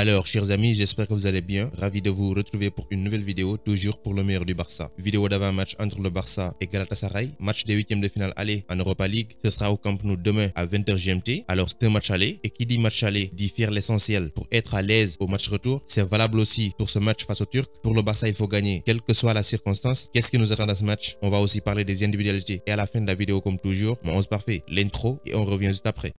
Alors, chers amis, j'espère que vous allez bien. Ravi de vous retrouver pour une nouvelle vidéo, toujours pour le meilleur du Barça. Vidéo d'avant-match entre le Barça et Galatasaray. Match des huitièmes de finale aller en Europa League. Ce sera au Camp Nou demain à 20h GMT. Alors, c'est un match aller. Et qui dit match aller dit faire l'essentiel pour être à l'aise au match retour. C'est valable aussi pour ce match face aux Turcs. Pour le Barça, il faut gagner, quelle que soit la circonstance. Qu'est-ce qui nous attend dans ce match On va aussi parler des individualités. Et à la fin de la vidéo, comme toujours, mon 11 parfait, l'intro et on revient juste après.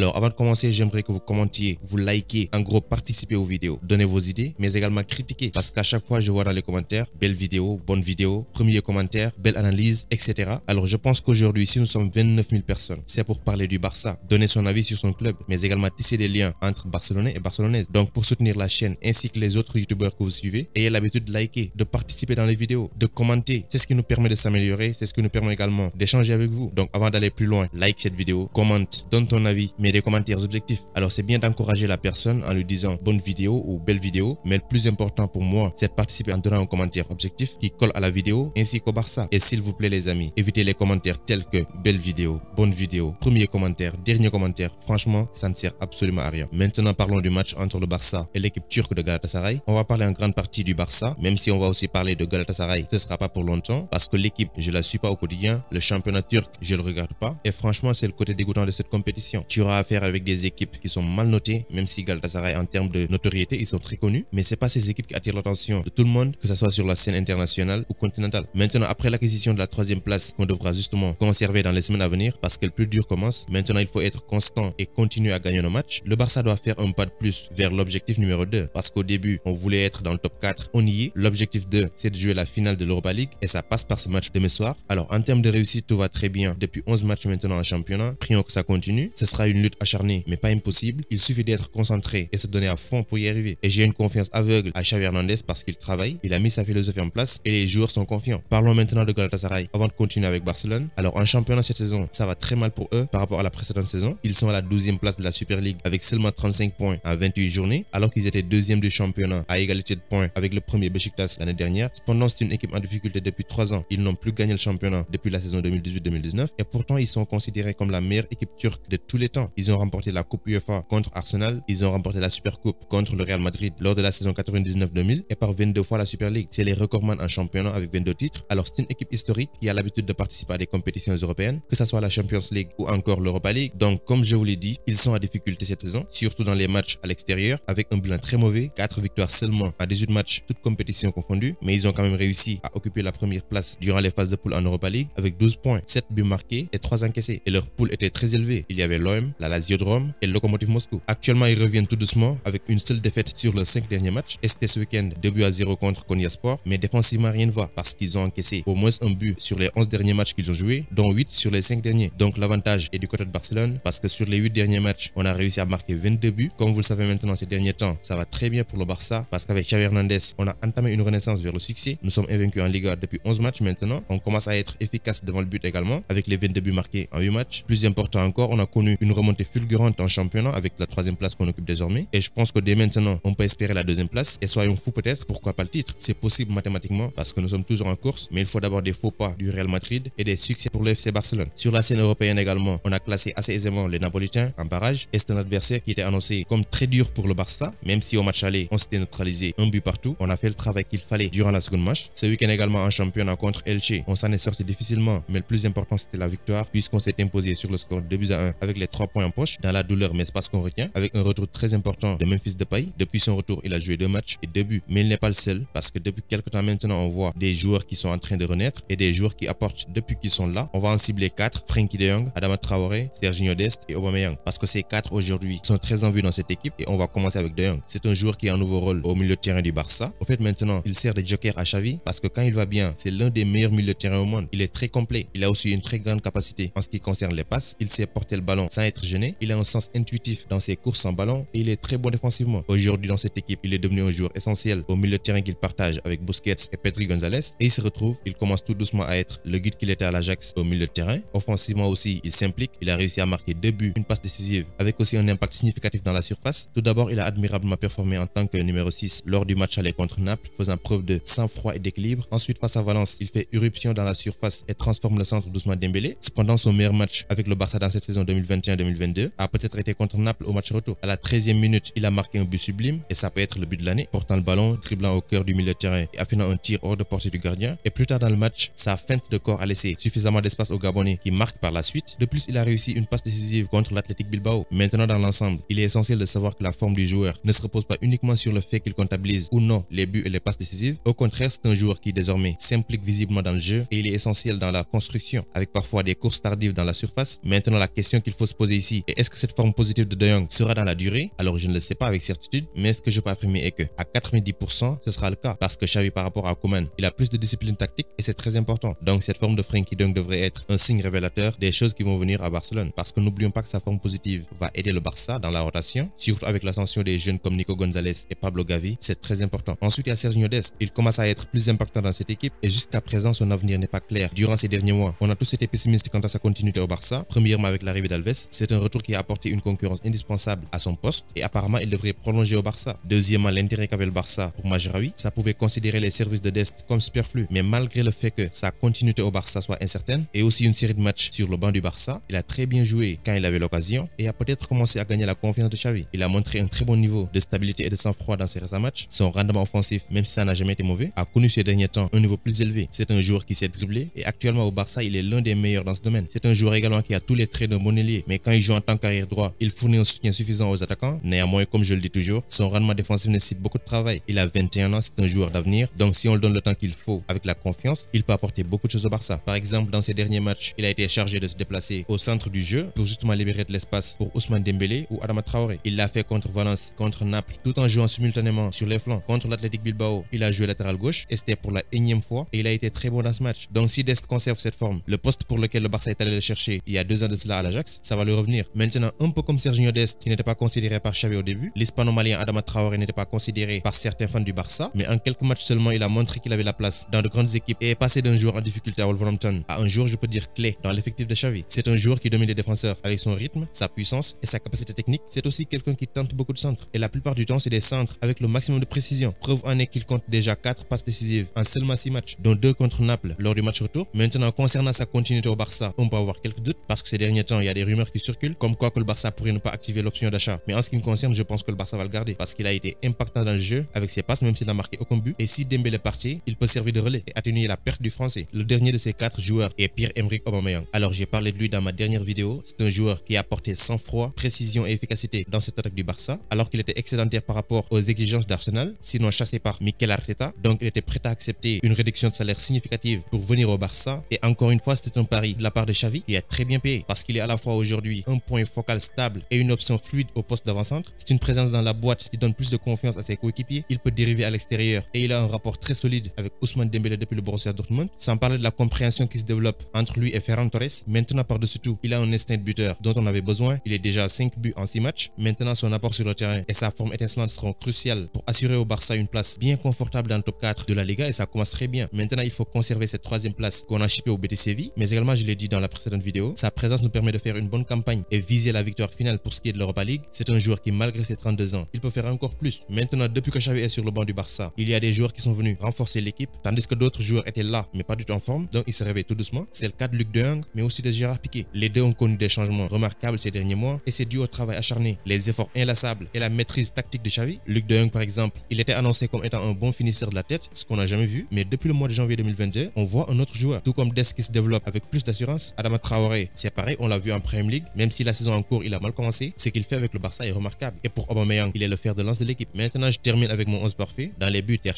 Alors avant de commencer, j'aimerais que vous commentiez, vous likez, en gros participez aux vidéos, donnez vos idées, mais également critiquez parce qu'à chaque fois je vois dans les commentaires, belle vidéo, bonne vidéo, premier commentaire, belle analyse, etc. Alors je pense qu'aujourd'hui si nous sommes 29 000 personnes, c'est pour parler du Barça, donner son avis sur son club, mais également tisser des liens entre Barcelonais et Barcelonaises. Donc pour soutenir la chaîne ainsi que les autres youtubeurs que vous suivez, ayez l'habitude de liker, de participer dans les vidéos, de commenter. C'est ce qui nous permet de s'améliorer, c'est ce qui nous permet également d'échanger avec vous. Donc avant d'aller plus loin, like cette vidéo, commente, donne ton avis, mais des commentaires objectifs. Alors c'est bien d'encourager la personne en lui disant bonne vidéo ou belle vidéo, mais le plus important pour moi, c'est de participer en donnant un commentaire objectif qui colle à la vidéo ainsi qu'au Barça. Et s'il vous plaît les amis, évitez les commentaires tels que belle vidéo, bonne vidéo, premier commentaire, dernier commentaire. Franchement, ça ne sert absolument à rien. Maintenant parlons du match entre le Barça et l'équipe turque de Galatasaray. On va parler en grande partie du Barça, même si on va aussi parler de Galatasaray. Ce sera pas pour longtemps parce que l'équipe, je la suis pas au quotidien. Le championnat turc, je le regarde pas. Et franchement, c'est le côté dégoûtant de cette compétition. Tu à faire avec des équipes qui sont mal notées, même si Galatasaray en termes de notoriété, ils sont très connus, mais c'est pas ces équipes qui attirent l'attention de tout le monde, que ce soit sur la scène internationale ou continentale. Maintenant, après l'acquisition de la troisième place qu'on devra justement conserver dans les semaines à venir, parce que le plus dur commence, maintenant il faut être constant et continuer à gagner nos matchs, le Barça doit faire un pas de plus vers l'objectif numéro 2, parce qu'au début, on voulait être dans le top 4, on y est. L'objectif 2, c'est de jouer la finale de l'Europa League, et ça passe par ce match demain soir. Alors, en termes de réussite, tout va très bien depuis 11 matchs maintenant en championnat. Prions que ça continue. Ce sera une lutte acharnée, mais pas impossible. Il suffit d'être concentré et se donner à fond pour y arriver. Et j'ai une confiance aveugle à Xavi Hernandez parce qu'il travaille, il a mis sa philosophie en place et les joueurs sont confiants. Parlons maintenant de Galatasaray avant de continuer avec Barcelone. Alors en championnat cette saison, ça va très mal pour eux par rapport à la précédente saison. Ils sont à la 12e place de la Super League avec seulement 35 points en 28 journées, alors qu'ils étaient deuxième du championnat à égalité de points avec le premier Besiktas l'année dernière. Cependant, c'est une équipe en difficulté depuis 3 ans. Ils n'ont plus gagné le championnat depuis la saison 2018-2019 et pourtant ils sont considérés comme la meilleure équipe turque de tous les temps. Ils ont remporté la Coupe UEFA contre Arsenal. Ils ont remporté la Super Coupe contre le Real Madrid lors de la saison 99-2000 et par 22 fois la Super League. C'est les recordman en championnat avec 22 titres. Alors c'est une équipe historique qui a l'habitude de participer à des compétitions européennes, que ce soit la Champions League ou encore l'Europa League. Donc comme je vous l'ai dit, ils sont à difficulté cette saison, surtout dans les matchs à l'extérieur, avec un bilan très mauvais, 4 victoires seulement à 18 matchs, toutes compétitions confondues, mais ils ont quand même réussi à occuper la première place durant les phases de poule en Europa League avec 12 points, 7 buts marqués et 3 encaissés. Et leur poule était très élevée. Il y avait l'OM, la Lazio de Rome et le Lokomotiv Moscou. Actuellement, ils reviennent tout doucement avec une seule défaite sur les 5 derniers matchs. Et c'était ce week-end, 2 à 0 contre Sport. mais défensivement rien ne va parce qu'ils ont encaissé au moins un but sur les 11 derniers matchs qu'ils ont joués, dont 8 sur les 5 derniers. Donc l'avantage est du côté de Barcelone parce que sur les 8 derniers matchs, on a réussi à marquer 22 buts. Comme vous le savez maintenant ces derniers temps, ça va très bien pour le Barça parce qu'avec Xavi Hernandez, on a entamé une renaissance vers le succès. Nous sommes invaincus en Liga depuis 11 matchs maintenant. On commence à être efficace devant le but également avec les 22 buts marqués en 8 matchs. Plus important encore, on a connu une remontée fulgurante en championnat avec la troisième place qu'on occupe désormais. Et je pense que dès maintenant, on peut espérer la deuxième place. Et soyons fous peut-être, pourquoi pas le titre C'est possible mathématiquement parce que nous sommes toujours en course, mais il faut d'abord des faux pas du Real Madrid et des succès pour le FC Barcelone. Sur la scène européenne également, on a classé assez aisément les Napolitains en barrage. Et c'est un adversaire qui était annoncé comme très dur pour le Barça, même si au match aller, on s'était neutralisé un but partout. On a fait le travail qu'il fallait durant la seconde match. Ce week-end également en championnat contre Elche, on s'en est sorti difficilement, mais le plus important c'était la victoire puisqu'on s'est imposé sur le score de 2 buts à 1 avec les trois points poche dans la douleur, mais c'est pas qu'on retient. Avec un retour très important de Memphis Depay. Depuis son retour, il a joué deux matchs et début Mais il n'est pas le seul parce que depuis quelques temps maintenant, on voit des joueurs qui sont en train de renaître et des joueurs qui apportent depuis qu'ils sont là. On va en cibler quatre Frankie De young Adama Traoré, Serginho Dest et Aubameyang parce que ces quatre aujourd'hui sont très en vue dans cette équipe et on va commencer avec De Jong. C'est un joueur qui a un nouveau rôle au milieu de terrain du Barça. Au fait, maintenant, il sert de joker à Xavi parce que quand il va bien, c'est l'un des meilleurs milieux de terrain au monde. Il est très complet. Il a aussi une très grande capacité en ce qui concerne les passes. Il sait porter le ballon sans être il a un sens intuitif dans ses courses en ballon et il est très bon défensivement. Aujourd'hui, dans cette équipe, il est devenu un joueur essentiel au milieu de terrain qu'il partage avec Busquets et Petri Gonzalez. Et il se retrouve, il commence tout doucement à être le guide qu'il était à l'Ajax au milieu de terrain. Offensivement aussi, il s'implique. Il a réussi à marquer deux buts, une passe décisive, avec aussi un impact significatif dans la surface. Tout d'abord, il a admirablement performé en tant que numéro 6 lors du match aller contre Naples, faisant preuve de sang-froid et d'équilibre. Ensuite, face à Valence, il fait irruption dans la surface et transforme le centre doucement Dembélé. Cependant, son meilleur match avec le Barça dans cette saison 2021-2022 a peut-être été contre Naples au match retour. À la 13e minute, il a marqué un but sublime et ça peut être le but de l'année, portant le ballon, dribblant au cœur du milieu de terrain et affinant un tir hors de portée du gardien. Et plus tard dans le match, sa feinte de corps a laissé suffisamment d'espace au Gabonais qui marque par la suite. De plus, il a réussi une passe décisive contre l'Athletic Bilbao. Maintenant dans l'ensemble, il est essentiel de savoir que la forme du joueur ne se repose pas uniquement sur le fait qu'il comptabilise ou non les buts et les passes décisives. Au contraire, c'est un joueur qui désormais s'implique visiblement dans le jeu et il est essentiel dans la construction, avec parfois des courses tardives dans la surface. Maintenant, la question qu'il faut se poser ici, et est-ce que cette forme positive de De Jong sera dans la durée Alors je ne le sais pas avec certitude, mais ce que je peux affirmer est que à 90%, ce sera le cas parce que Xavi par rapport à Kouman, il a plus de discipline tactique et c'est très important. Donc cette forme de Frankie Jong devrait être un signe révélateur des choses qui vont venir à Barcelone parce que n'oublions pas que sa forme positive va aider le Barça dans la rotation, surtout avec l'ascension des jeunes comme Nico Gonzalez et Pablo Gavi, c'est très important. Ensuite, il y a Sergio Dest, il commence à être plus impactant dans cette équipe et jusqu'à présent son avenir n'est pas clair. Durant ces derniers mois, on a tous été pessimistes quant à sa continuité au Barça, premièrement avec l'arrivée d'Alves, c'est un retour qui a apporté une concurrence indispensable à son poste et apparemment il devrait prolonger au Barça. Deuxièmement, l'intérêt qu'avait le Barça pour Majraoui, ça pouvait considérer les services de Dest comme superflu. mais malgré le fait que sa continuité au Barça soit incertaine et aussi une série de matchs sur le banc du Barça, il a très bien joué quand il avait l'occasion et a peut-être commencé à gagner la confiance de Xavi. Il a montré un très bon niveau de stabilité et de sang-froid dans ses récents matchs. Son rendement offensif, même si ça n'a jamais été mauvais, a connu ces derniers temps un niveau plus élevé. C'est un joueur qui s'est dribblé et actuellement au Barça, il est l'un des meilleurs dans ce domaine. C'est un joueur également qui a tous les traits de bon mais quand il joue en tant qu'arrière droit, il fournit un soutien suffisant aux attaquants. Néanmoins, comme je le dis toujours, son rendement défensif nécessite beaucoup de travail. Il a 21 ans, c'est un joueur d'avenir. Donc si on le donne le temps qu'il faut avec la confiance, il peut apporter beaucoup de choses au Barça. Par exemple, dans ses derniers matchs, il a été chargé de se déplacer au centre du jeu pour justement libérer de l'espace pour Ousmane Dembélé ou Adama Traoré. Il l'a fait contre Valence, contre Naples, tout en jouant simultanément sur les flancs. Contre l'Athletic Bilbao, il a joué latéral gauche et c'était pour la énième fois et il a été très bon dans ce match. Donc si Dest conserve cette forme, le poste pour lequel le Barça est allé le chercher il y a deux ans de cela à l'Ajax, ça va lui revenir Maintenant, un peu comme Sergio Dest, qui n'était pas considéré par Xavi au début, l'hispano-malien Adama Traoré n'était pas considéré par certains fans du Barça, mais en quelques matchs seulement, il a montré qu'il avait la place dans de grandes équipes et est passé d'un joueur en difficulté à Wolverhampton à un joueur, je peux dire, clé dans l'effectif de Xavi. C'est un joueur qui domine les défenseurs avec son rythme, sa puissance et sa capacité technique. C'est aussi quelqu'un qui tente beaucoup de centres et la plupart du temps, c'est des centres avec le maximum de précision. Preuve en est qu'il compte déjà 4 passes décisives en seulement 6 matchs, dont 2 contre Naples lors du match retour. Maintenant, concernant sa continuité au Barça, on peut avoir quelques doutes parce que ces derniers temps, il y a des rumeurs qui circulent comme quoi que le Barça pourrait ne pas activer l'option d'achat. Mais en ce qui me concerne, je pense que le Barça va le garder parce qu'il a été impactant dans le jeu avec ses passes, même s'il n'a marqué aucun but. Et si Dembélé est parti, il peut servir de relais et atténuer la perte du Français. Le dernier de ces quatre joueurs est Pierre-Emerick Aubameyang. Alors j'ai parlé de lui dans ma dernière vidéo. C'est un joueur qui a apporté sang-froid, précision et efficacité dans cette attaque du Barça, alors qu'il était excédentaire par rapport aux exigences d'Arsenal, sinon chassé par Mikel Arteta. Donc il était prêt à accepter une réduction de salaire significative pour venir au Barça. Et encore une fois, c'était un pari de la part de Xavi qui est très bien payé parce qu'il est à la fois aujourd'hui point focal stable et une option fluide au poste d'avant-centre. C'est une présence dans la boîte qui donne plus de confiance à ses coéquipiers. Il peut dériver à l'extérieur et il a un rapport très solide avec Ousmane Dembélé depuis le Borussia Dortmund. Sans parler de la compréhension qui se développe entre lui et Ferran Torres. Maintenant, par-dessus tout, il a un instinct de buteur dont on avait besoin. Il est déjà à 5 buts en 6 matchs. Maintenant, son apport sur le terrain et sa forme étincelante seront cruciales pour assurer au Barça une place bien confortable dans le top 4 de la Liga et ça commence très bien. Maintenant, il faut conserver cette troisième place qu'on a chipée au BTCV. Mais également, je l'ai dit dans la précédente vidéo, sa présence nous permet de faire une bonne campagne et viser la victoire finale pour ce qui est de l'Europa League, c'est un joueur qui, malgré ses 32 ans, il peut faire encore plus. Maintenant, depuis que Xavi est sur le banc du Barça, il y a des joueurs qui sont venus renforcer l'équipe, tandis que d'autres joueurs étaient là, mais pas du tout en forme, donc il se réveille tout doucement. C'est le cas de Luc De Jong, mais aussi de Gérard Piqué. Les deux ont connu des changements remarquables ces derniers mois, et c'est dû au travail acharné, les efforts inlassables et la maîtrise tactique de Xavi. Luc De Jong, par exemple, il était annoncé comme étant un bon finisseur de la tête, ce qu'on n'a jamais vu, mais depuis le mois de janvier 2022, on voit un autre joueur, tout comme Des qui se développe avec plus d'assurance. Adama Traoré, c'est pareil, on l'a vu en Premier League, même si la saison en cours, il a mal commencé, ce qu'il fait avec le Barça est remarquable. Et pour Aubameyang, il est le fer de lance de l'équipe. Maintenant, je termine avec mon 11 parfait. Dans les buts, Ter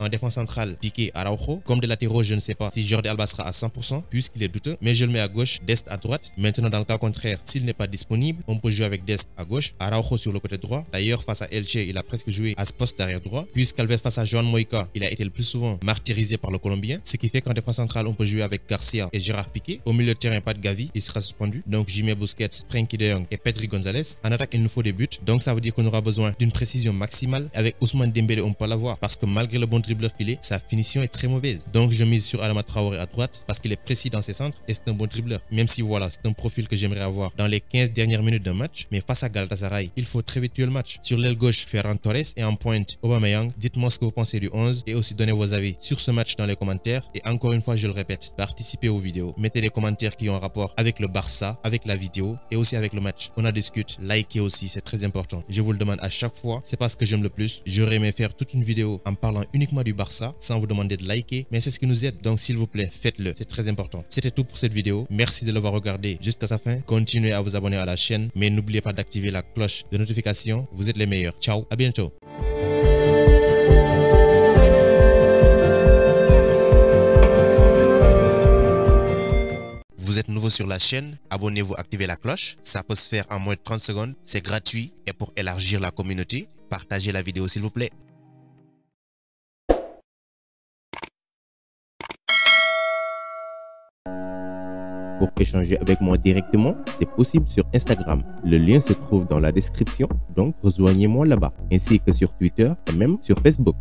En défense centrale, Piqué, Araujo. Comme des latéraux, je ne sais pas si Jordi Alba sera à 100%, puisqu'il est douteux. Mais je le mets à gauche, Dest à droite. Maintenant, dans le cas contraire, s'il n'est pas disponible, on peut jouer avec Dest à gauche, Araujo sur le côté droit. D'ailleurs, face à Elche, il a presque joué à ce poste derrière droit. Puisqu'Alves face à Joan Moïka, il a été le plus souvent martyrisé par le Colombien. Ce qui fait qu'en défense centrale, on peut jouer avec Garcia et Gérard Piqué. Au milieu de terrain, pas de Gavi, il sera suspendu. Donc, Jimmy Frankie de Jong et Pedri Gonzalez. En attaque, il nous faut des buts. Donc ça veut dire qu'on aura besoin d'une précision maximale. Avec Ousmane Dembélé, on peut l'avoir parce que malgré le bon dribbleur qu'il est, sa finition est très mauvaise. Donc je mise sur Alama Traoré à droite parce qu'il est précis dans ses centres et c'est un bon dribbleur. Même si voilà, c'est un profil que j'aimerais avoir dans les 15 dernières minutes d'un match, mais face à Galatasaray, il faut très vite tuer le match. Sur l'aile gauche, Ferran Torres et en pointe Aubameyang. Dites-moi ce que vous pensez du 11 et aussi donnez vos avis sur ce match dans les commentaires. Et encore une fois, je le répète, participez aux vidéos. Mettez des commentaires qui ont rapport avec le Barça, avec la vidéo, et aussi avec le match. On en discute, likez aussi, c'est très important. Je vous le demande à chaque fois, c'est pas ce que j'aime le plus. J'aurais aimé faire toute une vidéo en parlant uniquement du Barça sans vous demander de liker, mais c'est ce qui nous aide, donc s'il vous plaît, faites-le, c'est très important. C'était tout pour cette vidéo, merci de l'avoir regardé jusqu'à sa fin. Continuez à vous abonner à la chaîne, mais n'oubliez pas d'activer la cloche de notification. Vous êtes les meilleurs. Ciao, à bientôt. sur la chaîne, abonnez-vous, activez la cloche. Ça peut se faire en moins de 30 secondes. C'est gratuit et pour élargir la communauté, partagez la vidéo s'il vous plaît. Pour échanger avec moi directement, c'est possible sur Instagram. Le lien se trouve dans la description, donc rejoignez-moi là-bas, ainsi que sur Twitter et même sur Facebook.